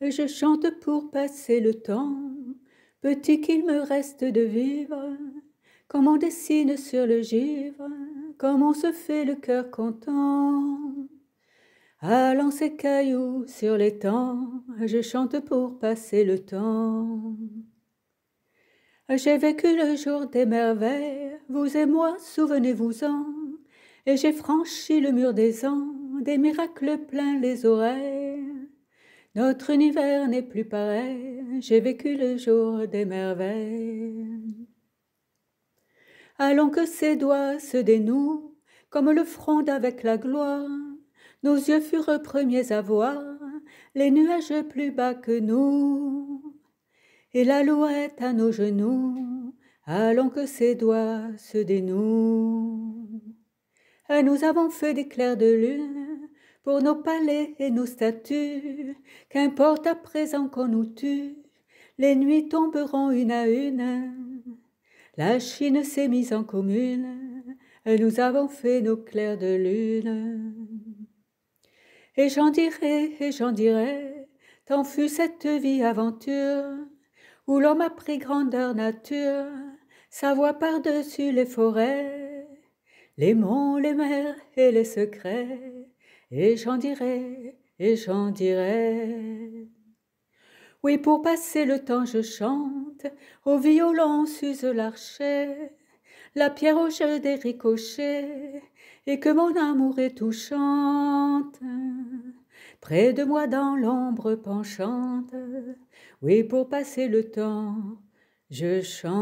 je chante pour passer le temps, petit qu'il me reste de vivre, comme on dessine sur le givre, comme on se fait le cœur content. Allant ces cailloux sur les temps, je chante pour passer le temps. J'ai vécu le jour des merveilles, vous et moi, souvenez-vous-en, et j'ai franchi le mur des ans, des miracles pleins les oreilles. Notre univers n'est plus pareil, j'ai vécu le jour des merveilles. Allons que ses doigts se dénouent, comme le front avec la gloire, nos yeux furent premiers à voir les nuages plus bas que nous, et l'alouette à nos genoux, allons que ses doigts se dénouent. Et nous avons fait des clairs de lune, pour nos palais et nos statues, qu'importe à présent qu'on nous tue, les nuits tomberont une à une. La Chine s'est mise en commune, et nous avons fait nos clairs de lune. Et j'en dirai, et j'en dirai, tant fut cette vie aventure, où l'homme a pris grandeur nature, sa voix par-dessus les forêts, les monts, les mers et les secrets et j'en dirai, et j'en dirai. Oui, pour passer le temps, je chante, au violon s'use l'archet, la pierre au jeu des ricochets, et que mon amour est touchante. Près de moi dans l'ombre penchante, oui, pour passer le temps, je chante.